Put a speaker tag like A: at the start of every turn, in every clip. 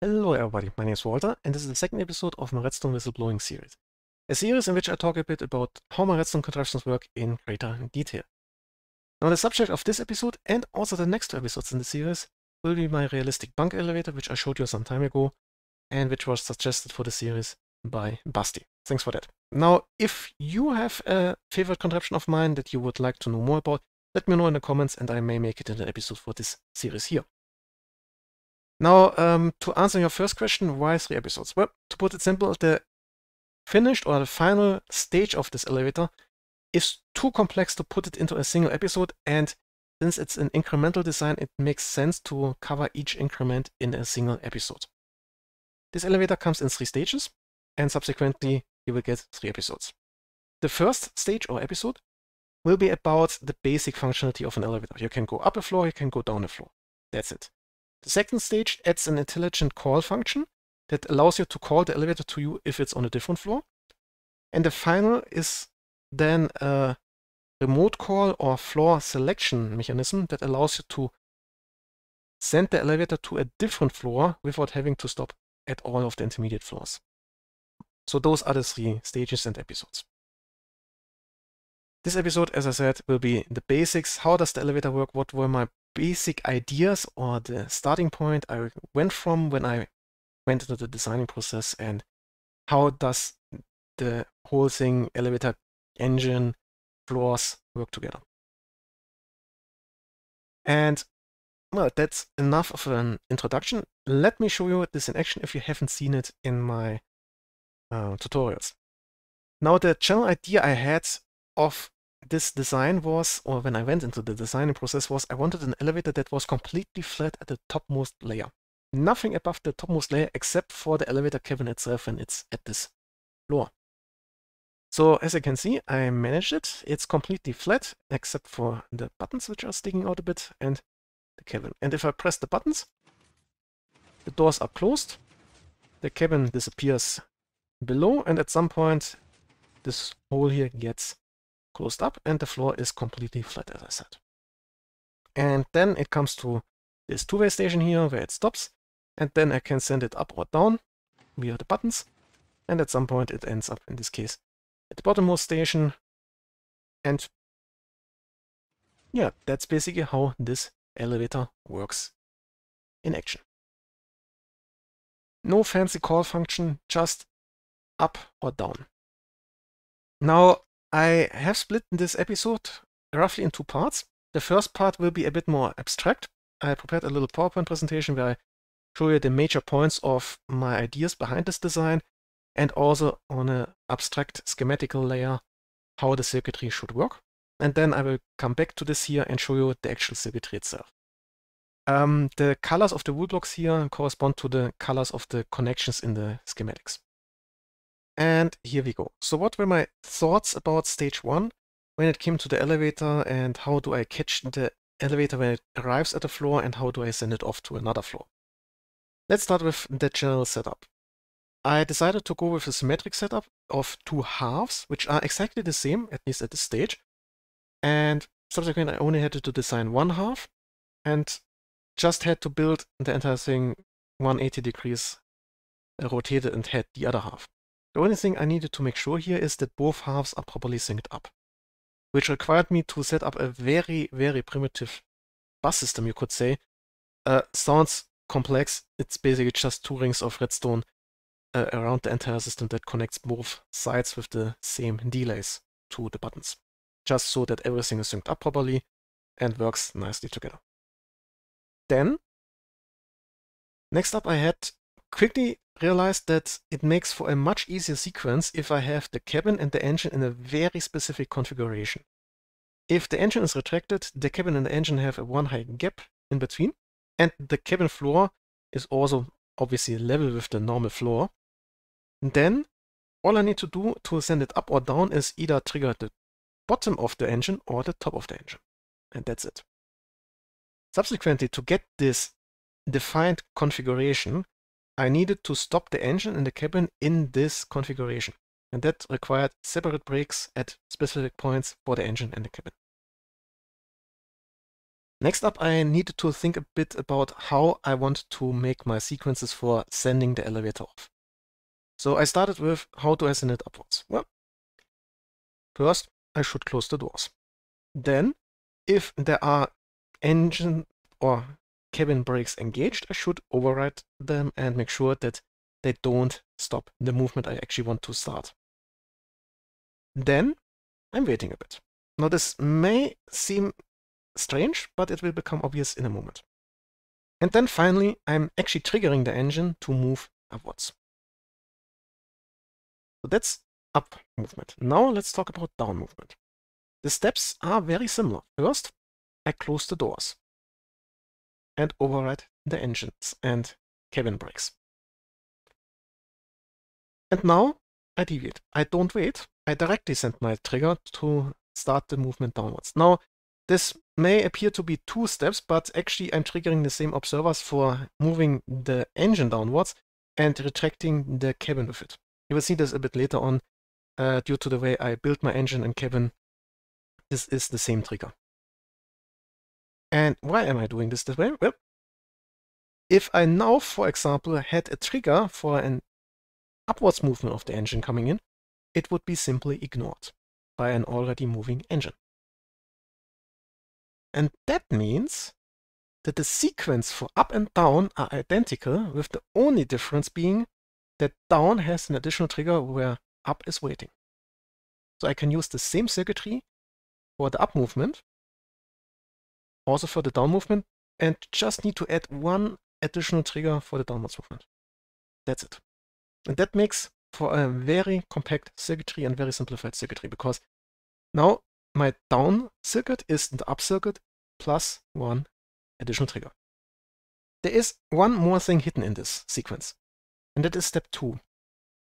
A: Hello everybody, my name is Walter and this is the second episode of my Redstone Whistleblowing series. A series in which I talk a bit about how my Redstone contraptions work in greater detail. Now the subject of this episode and also the next two episodes in the series will be my realistic bunk elevator which I showed you some time ago and which was suggested for the series by Basti. Thanks for that. Now if you have a favorite contraption of mine that you would like to know more about, let me know in the comments and I may make it in an episode for this series here. Now, um, to answer your first question, why three episodes? Well, to put it simple, the finished or the final stage of this elevator is too complex to put it into a single episode, and since it's an incremental design, it makes sense to cover each increment in a single episode. This elevator comes in three stages, and subsequently you will get three episodes. The first stage or episode will be about the basic functionality of an elevator. You can go up a floor, you can go down a floor. That's it. The second stage adds an intelligent call function that allows you to call the elevator to you if it's on a different floor. And the final is then a remote call or floor selection mechanism that allows you to send the elevator to a different floor without having to stop at all of the intermediate floors. So those are the three stages and episodes. This episode, as I said, will be the basics. How does the elevator work? What were my basic ideas or the starting point I went from when I went into the designing process and how does the
B: whole thing, elevator, engine, floors work together.
A: And well, that's enough of an introduction. Let me show you this in action if you haven't seen it in my uh, tutorials. Now the general idea I had of this design was, or when I went into the designing process was, I wanted an elevator that was completely flat at the topmost layer. Nothing above the topmost layer except for the elevator cabin itself when it's at this floor. So as you can see, I managed it. It's completely flat except for the buttons which are sticking out a bit and the cabin. And if I press the buttons, the doors are closed, the cabin disappears below and at some point this hole here gets closed up and the floor is completely flat, as I said. And then it comes to this two-way station here where it stops and then I can send it up or down via the buttons and at some point it ends up in this case at the bottommost station and yeah,
B: that's basically how this elevator works in action. No fancy call function, just up or down.
A: Now, I have split this episode roughly in two parts. The first part will be a bit more abstract. I prepared a little PowerPoint presentation where I show you the major points of my ideas behind this design and also on an abstract schematical layer how the circuitry should work. And then I will come back to this here and show you the actual circuitry itself. Um, the colors of the wood blocks here correspond to the colors of the connections in the schematics. And here we go. So what were my thoughts about stage one when it came to the elevator and how do I catch the elevator when it arrives at a floor and how do I send it off to another floor? Let's start with the general setup. I decided to go with a symmetric setup of two halves, which are exactly the same, at least at this stage. And subsequently, I only had to design one half and just had to build the entire thing 180 degrees uh, rotated and had the other half. The only thing I needed to make sure here is that both halves are properly synced up, which required me to set up a very, very primitive bus system, you could say. Uh, sounds complex. It's basically just two rings of redstone uh, around the entire system that connects both sides with the same delays to the buttons, just so that everything is synced up properly and works nicely together. Then, next up I had quickly realized that it makes for a much easier sequence if I have the cabin and the engine in a very specific configuration. If the engine is retracted, the cabin and the engine have a one height gap in between, and the cabin floor is also obviously level with the normal floor. And then all I need to do to send it up or down is either trigger the bottom of the engine or the top of the engine. And that's it. Subsequently, to get this defined configuration, I needed to stop the engine in the cabin in this configuration. And that required separate brakes at specific points for the engine and the cabin. Next up, I needed to think a bit about how I want to make my sequences for sending the elevator off. So I started with how to send it upwards? Well, first I should close the doors. Then, if there are engine or cabin brakes engaged, I should override them and make sure that they don't stop the movement I actually want to start. Then I'm waiting a bit. Now this may seem strange, but it will become obvious in a moment. And then finally, I'm actually triggering the engine
B: to move upwards. So that's up movement.
A: Now let's talk about down movement. The steps are very similar. First, I close the doors and override the engines and cabin brakes. And now I deviate. I don't wait. I directly send my trigger to start the movement downwards. Now, this may appear to be two steps, but actually I'm triggering the same observers for moving the engine downwards and retracting the cabin with it. You will see this a bit later on uh, due to the way I built my engine and cabin. This is the same trigger. And why am I doing this this way? Well, if I now, for example, had a trigger for an upwards movement of the engine coming in, it would be simply ignored by an already moving engine. And that means that the sequence for up and down are identical with the only difference being that down has an additional trigger where up is waiting. So I can use the same circuitry for the up movement also for the down movement and just need to add one additional trigger for the downwards movement. That's it. And that makes for a very compact circuitry and very simplified circuitry because now my down circuit is the up circuit plus one additional trigger. There is one more thing hidden in this sequence, and that is step two.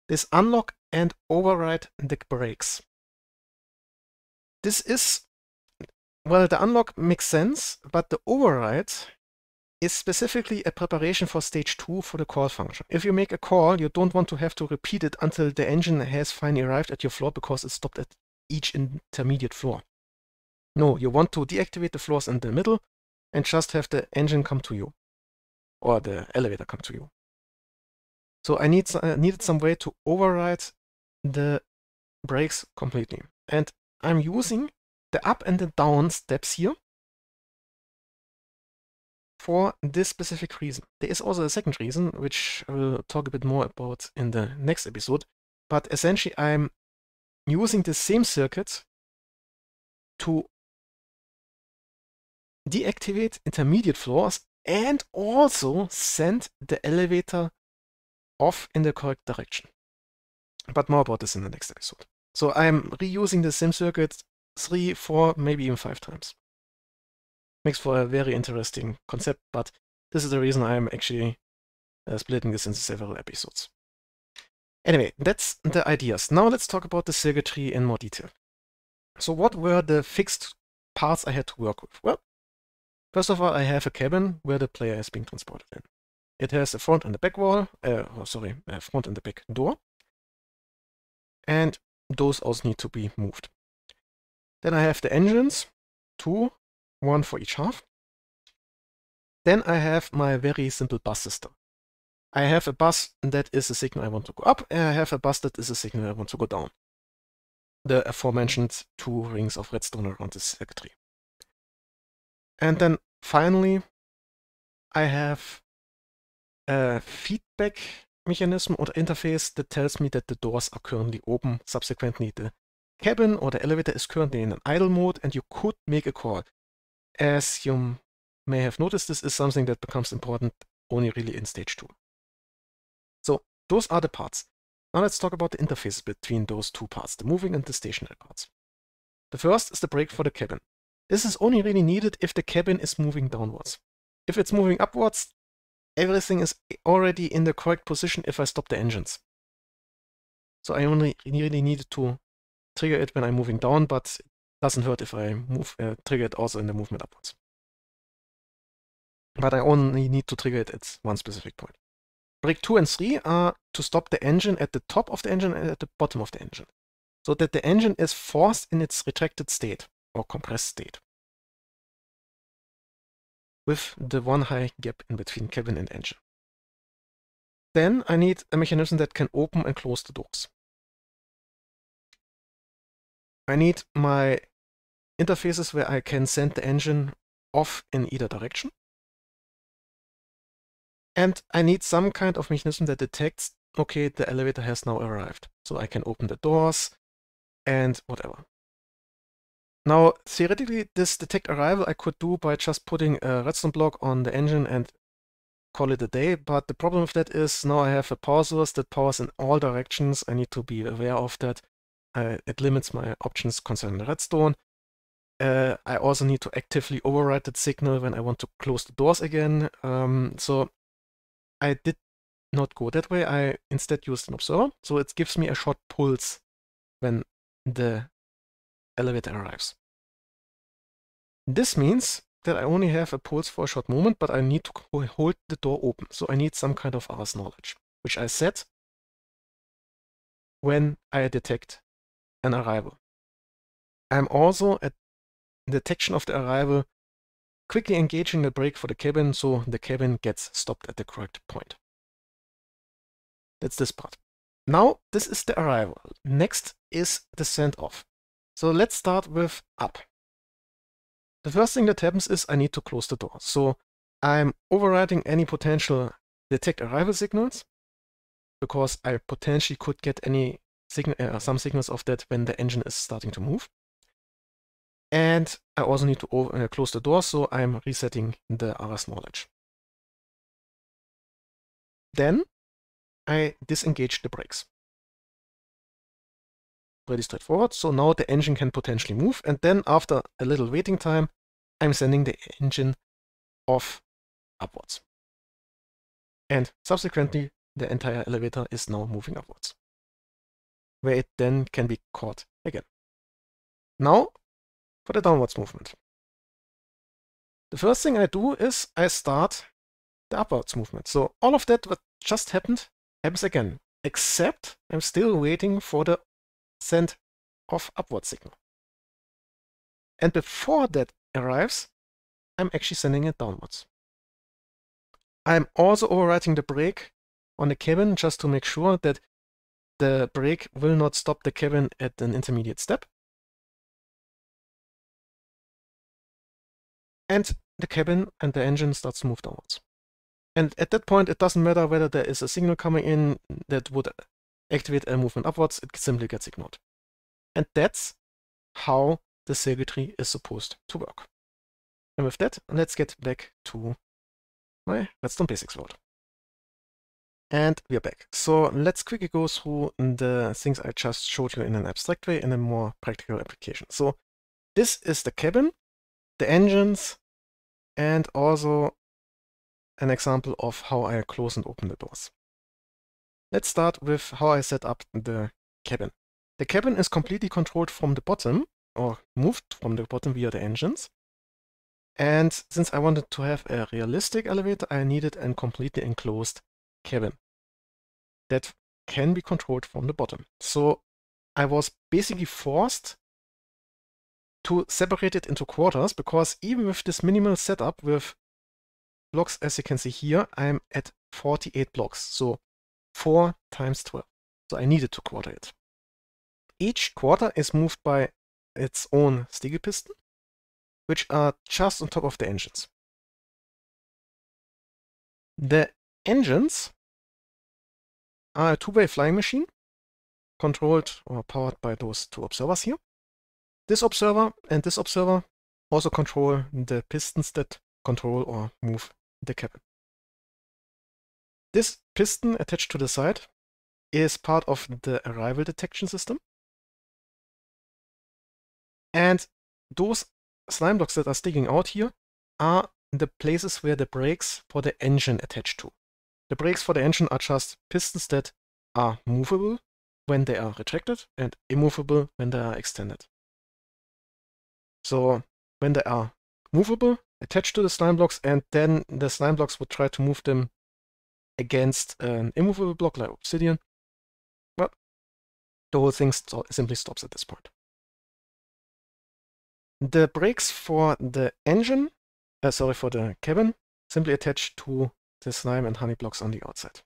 A: This unlock and override the brakes. This is well, the unlock makes sense, but the override is specifically a preparation for stage 2 for the call function. If you make a call, you don't want to have to repeat it until the engine has finally arrived at your floor because it stopped at each intermediate floor. No, you want to deactivate the floors in the middle and just have the engine come to you or the elevator come to you. So I need, uh, needed some way to override the brakes completely. And I'm using the up and the down steps here for this specific reason. There is also a second reason, which I will talk a bit more about in the next episode, but essentially I'm
B: using the same circuit to
A: deactivate intermediate floors and also send the elevator off in the correct direction. But more about this in the next episode. So I'm reusing the same circuit three, four, maybe even five times. Makes for a very interesting concept, but this is the reason I'm actually uh, splitting this into several episodes. Anyway, that's the ideas. Now let's talk about the circuitry in more detail. So what were the fixed parts I had to work with? Well, first of all, I have a cabin where the player is being transported in. It has a front and a back wall, uh, oh, sorry, a front and a back door. And those
B: also need to be moved. Then I have the engines, two, one for each
A: half. Then I have my very simple bus system. I have a bus that is a signal I want to go up, and I have a bus that is a signal I want to go down. The aforementioned two rings of redstone around the circuitry. And then finally, I have a feedback mechanism or interface that tells me that the doors are currently open, subsequently the cabin or the elevator is currently in an idle mode and you could make a call. As you may have noticed, this is something that becomes important only really in stage 2. So those are the parts. Now let's talk about the interface between those two parts, the moving and the stationary parts. The first is the brake for the cabin. This is only really needed if the cabin is moving downwards. If it's moving upwards, everything is already in the correct position if I stop the engines. So I only really need to trigger it when I'm moving down, but it doesn't hurt if I move uh, trigger it also in the movement upwards. But I only need to trigger it at one specific point. Brake 2 and 3 are to stop the engine at the top of the engine and at the bottom of the engine, so that the engine is forced in its retracted state or compressed state
B: with the one high gap in between cabin and engine.
A: Then I need a mechanism that can open and close the doors. I need my interfaces where I can send the engine off in either direction. And I need some kind of mechanism that detects, okay, the elevator has now arrived. So I can open the doors and whatever. Now, theoretically, this detect arrival I could do by just putting a redstone block on the engine and call it a day, but the problem with that is now I have a power source that powers in all directions. I need to be aware of that uh, it limits my options concerning redstone. Uh, I also need to actively override that signal when I want to close the doors again. Um, so I did not go that way. I instead used an observer. So it gives me a short pulse when the elevator arrives. This means that I only have a pulse for a short moment, but I need to hold the door open. So I need some kind of RS knowledge, which I set when I detect an arrival. I am also at detection of the arrival quickly engaging the brake for the cabin so the cabin gets stopped at the correct point. That's this part. Now, this is the arrival. Next is the send-off. So let's start with up. The first thing that happens is I need to close the door. So I'm overriding any potential detect arrival signals because I potentially could get any uh, some signals of that when the engine is starting to move. And I also need to over, uh, close the door, so I'm resetting the RS knowledge. Then I disengage the brakes. Pretty straightforward. So now the engine can potentially move. And then after a little waiting time, I'm sending the engine off upwards. And subsequently,
B: the entire elevator is now moving upwards where it then can be caught again. Now for the downwards movement.
A: The first thing I do is I start the upwards movement. So all of that what just happened happens again, except I'm still waiting for the send
B: off upward signal. And before that arrives,
A: I'm actually sending it downwards. I'm also overwriting the brake on the cabin just to make sure that the brake will not stop the cabin at an
B: intermediate step. And
A: the cabin and the engine starts to move downwards. And at that point, it doesn't matter whether there is a signal coming in that would activate a movement upwards, it simply gets ignored. And that's how the circuitry is supposed to work. And with that, let's get back to my Redstone Basics world. And we are back. So let's quickly go through the things I just showed you in an abstract way in a more practical application. So this is the cabin, the engines, and also an example of how I close and open the doors. Let's start with how I set up the cabin. The cabin is completely controlled from the bottom or moved from the bottom via the engines. And since I wanted to have a realistic elevator, I needed a completely enclosed cabin that can be controlled from the bottom. So I was basically forced to separate it into quarters because even with this minimal setup with blocks, as you can see here, I'm at 48 blocks. So 4 times 12. So I needed to quarter it. Each quarter is moved by its own Stiegel piston, which are just on top of the
B: engines. The engines
A: a ah, two-way flying machine controlled or powered by those two observers here. This observer and this observer also control the pistons
B: that control or move the cabin. This piston attached to the side is part of the arrival detection system.
A: And those slime blocks that are sticking out here are the places where the brakes for the engine attach to. The brakes for the engine are just pistons that are movable when they are retracted and immovable when they are extended. So when they are movable, attached to the slime blocks, and then the slime blocks would try to move them against an immovable block like obsidian, well, the whole thing st simply stops at this point. The brakes for the engine, uh, sorry, for the cabin, simply attach to the slime and honey blocks on the outside.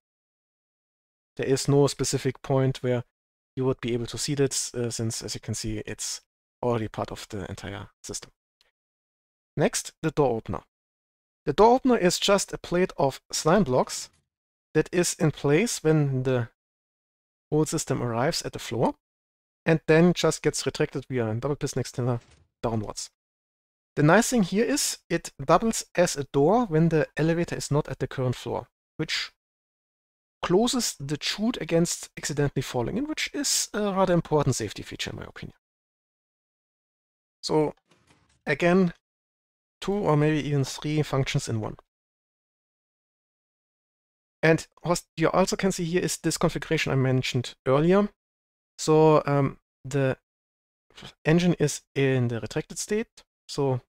A: There is no specific point where you would be able to see this, uh, since as you can see, it's already part of the entire system. Next, the door opener. The door opener is just a plate of slime blocks that is in place when the whole system arrives at the floor and then just gets retracted via a double piston extender downwards. The nice thing here is it doubles as a door when the elevator is not at the current floor, which closes the chute against accidentally falling in, which is a rather important safety feature in my opinion. So again, two or maybe even three functions in one. And what you also can see here is this configuration I mentioned earlier. So um, the engine is in the retracted state, so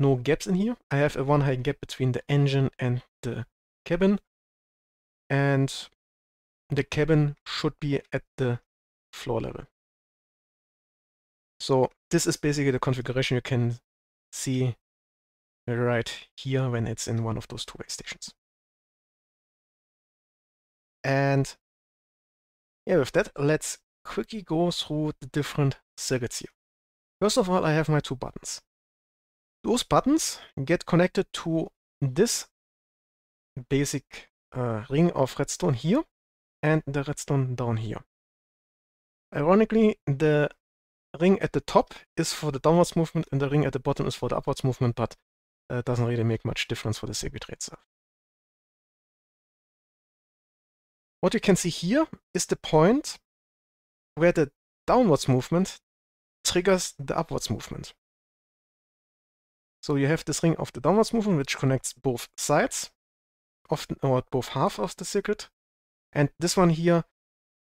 A: no gaps in here. I have a one height gap between the engine and the cabin. And
B: the cabin should be at the floor level. So this is basically the configuration you can see right here when it's in one of those two way stations. And yeah, with that, let's quickly go through the different
A: circuits here. First of all, I have my two buttons those buttons get connected to this basic uh, ring of redstone here and the redstone down here. Ironically, the ring at the top is for the downwards movement and the ring at the bottom is for the upwards movement, but
B: uh, doesn't really make much difference for the circuitry itself. What you can see here is the point where the downwards movement
A: triggers the upwards movement. So you have this ring of the downwards movement, which connects both sides of the, or both halves of the circuit. And this one here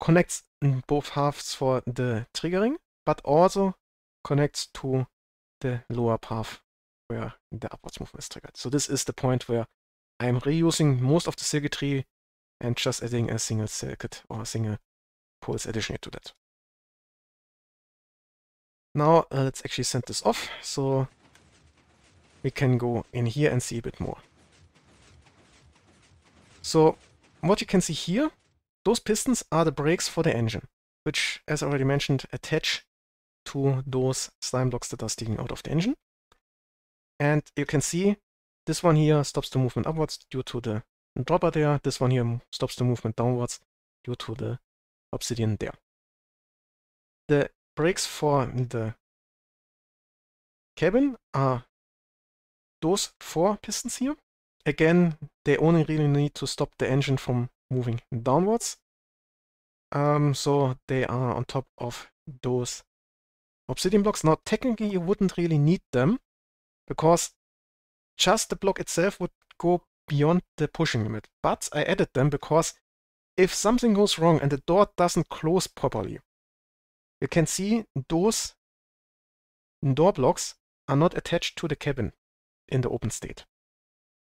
A: connects both halves for the triggering, but also connects to the lower path where the upwards movement is triggered. So this is the point where I'm reusing most of the circuitry and just adding a single circuit or a single pulse addition to that. Now uh, let's actually send this off. So we can go in here and see a bit more. So what you can see here, those pistons are the brakes for the engine, which, as already mentioned, attach to those slime blocks that are sticking out of the engine. And you can see this one here stops the movement upwards due to the dropper there. This one here stops the movement downwards due to the obsidian there.
B: The brakes
A: for the cabin are those four pistons here. Again, they only really need to stop the engine from moving downwards. Um, so they are on top of those obsidian blocks. Now, technically, you wouldn't really need them because just the block itself would go beyond the pushing limit. But I added them because if something goes wrong and the door doesn't close properly, you can see those door blocks are not attached to the cabin in the open state.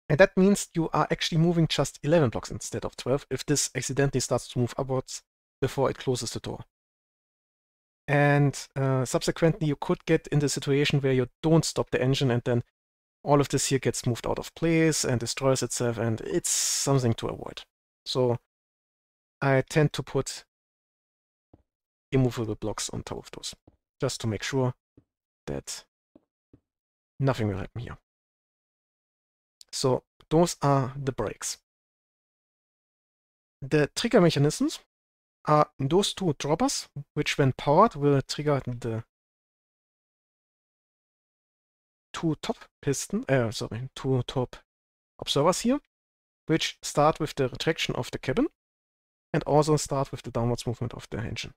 A: And that means you are actually moving just 11 blocks instead of 12 if this accidentally starts to move upwards before it closes the door. And uh, subsequently, you could get in the situation where you don't stop the engine and then all of this here gets moved out of place and destroys itself, and it's something to avoid. So I tend to put immovable blocks on top of those,
B: just to make sure that nothing will happen here. So those are the brakes. The trigger mechanisms are those two droppers, which when powered will trigger the two top piston, uh,
A: sorry, two top observers here, which start with the retraction of the cabin and also start with the downwards movement of the engine.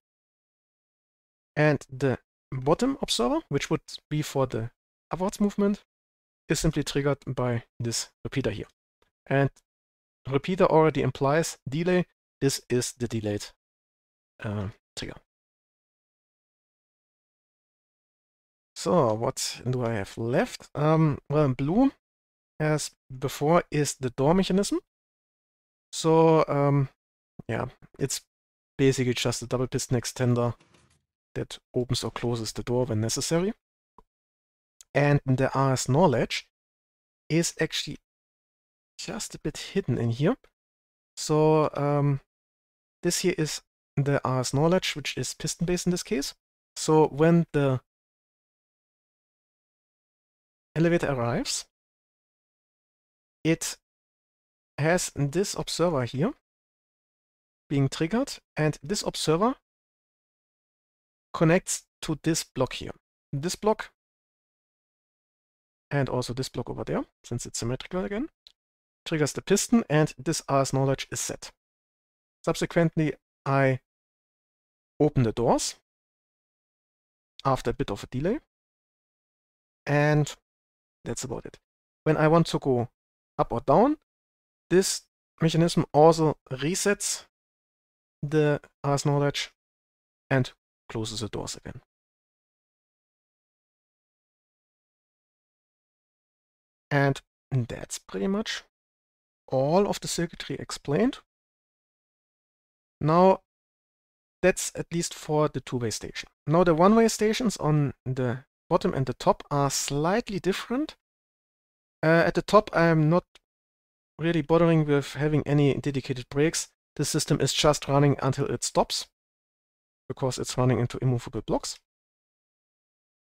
A: And the bottom observer, which would be for the upwards movement, is simply triggered by this repeater here. And repeater already implies delay.
B: This is the delayed uh, trigger.
A: So what do I have left? Um, well, blue, as before, is the door mechanism. So um, yeah, it's basically just a double piston extender that opens or closes the door when necessary and the RS knowledge is actually just a bit hidden in here. So um, this here is the RS knowledge, which is piston based in this case. So
B: when the elevator arrives, it has this observer here being triggered, and this observer connects
A: to this block here. This block and also this block over there, since it's symmetrical again, triggers the piston, and this RS knowledge is set.
B: Subsequently, I open the doors after a bit of a delay, and that's about it.
A: When I want to go up or down, this mechanism also resets the RS knowledge and closes the doors again.
B: And that's pretty much all of the circuitry explained.
A: Now, that's at least for the two-way station. Now the one-way stations on the bottom and the top are slightly different. Uh, at the top, I'm not really bothering with having any dedicated brakes. The system is just running until it stops, because it's running into immovable blocks.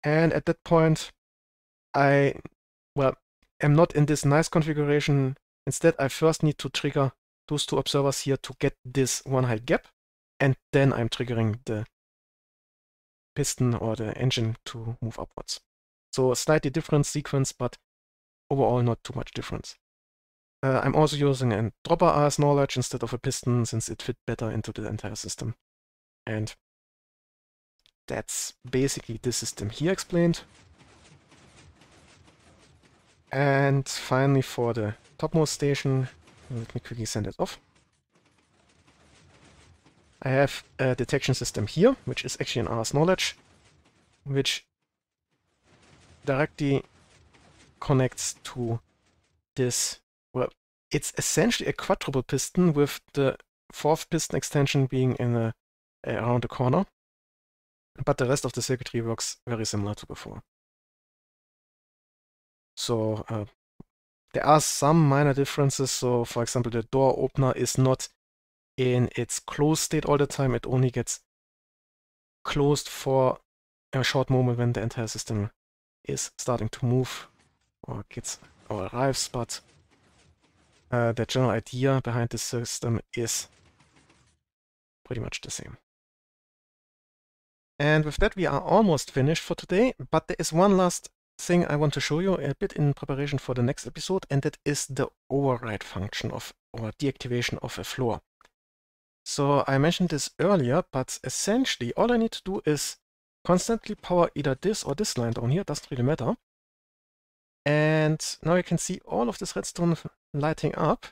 A: And at that point, I, well, am not in this nice configuration. Instead, I first need to trigger those two observers here to get this one height gap, and then I'm triggering the piston or the engine to move upwards. So a slightly different sequence, but overall not too much difference. Uh, I'm also using a dropper as knowledge instead of a piston since it fit better into the entire system. And that's basically this system here explained. And finally for the topmost station, let me quickly send it off. I have a detection system here, which is actually an RS knowledge, which directly connects to this, well, it's essentially a quadruple piston with the fourth piston extension being in a, around the corner, but the rest of the circuitry works very similar to before. So uh, there are some minor differences. So for example, the door opener is not in its closed state all the time. It only gets closed for a short moment when the entire system is starting to move or gets or arrives. But uh, the general idea behind this system is pretty much the same. And with that, we are almost finished for today, but there is one last thing I want to show you a bit in preparation for the next episode, and that is the override function of or deactivation of a floor. So I mentioned this earlier, but essentially all I need to do is constantly power either this or this line down here, doesn't really matter. And now you can see all of this redstone lighting up.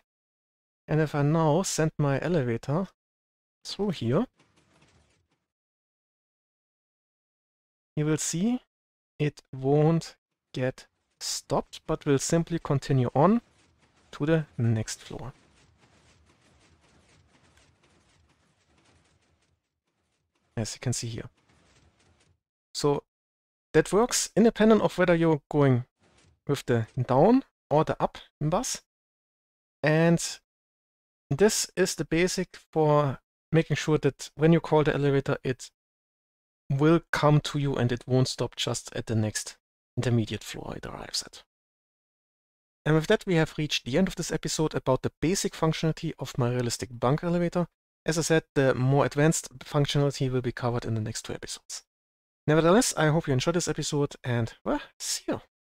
A: And if I now send my elevator through here, you will see it won't get stopped, but will simply continue on to the next floor. As you can see here. So that works independent of whether you're going with the down or the up bus. And this is the basic for making sure that when you call the elevator, it will come to you and it won't stop just at the next intermediate floor it arrives at. And with that we have reached the end of this episode about the basic functionality of my realistic bank elevator. As I said, the more advanced functionality will be covered in the next two episodes. Nevertheless, I hope you enjoyed this episode and, well, see you!